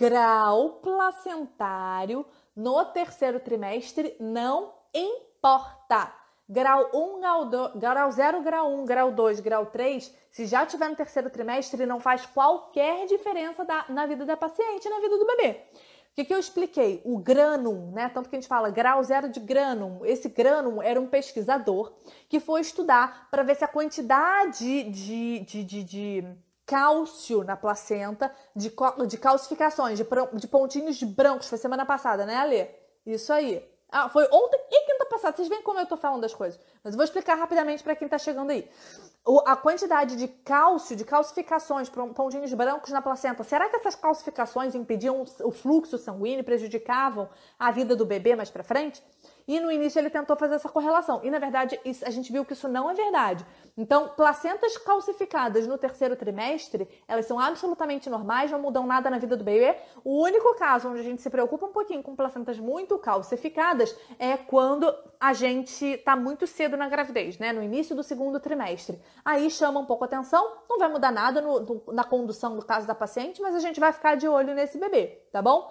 grau placentário no terceiro trimestre não importa. Grau 1, grau 2, grau 0, grau 1, grau 2, grau 3, se já tiver no terceiro trimestre, não faz qualquer diferença da, na vida da paciente na vida do bebê. O que, que, eu expliquei? O Granum, né? Tanto que a gente fala grau zero de Granum. Esse Granum era um pesquisador que foi estudar para ver se a quantidade de, de, de, de cálcio na placenta, de, de calcificações, de, de pontinhos brancos. Foi semana passada, né, Alê? Isso aí. Ah, foi ontem e quinta passada. Vocês veem como eu tô falando das coisas. Mas eu vou explicar rapidamente para quem tá chegando aí. O, a quantidade de cálcio, de calcificações, pontinhos brancos na placenta. Será que essas calcificações impediam o fluxo sanguíneo, prejudicavam a vida do bebê mais para frente? E no início ele tentou fazer essa correlação. E na verdade, isso, a gente viu que isso não é verdade. Então, placentas calcificadas no terceiro trimestre, elas são absolutamente normais, não mudam nada na vida do bebê. O único caso onde a gente se preocupa um pouquinho com placentas muito calcificadas é quando a gente está muito cedo na gravidez, né? No início do segundo trimestre. Aí chama um pouco a atenção, não vai mudar nada no, no, na condução do caso da paciente, mas a gente vai ficar de olho nesse bebê, tá bom?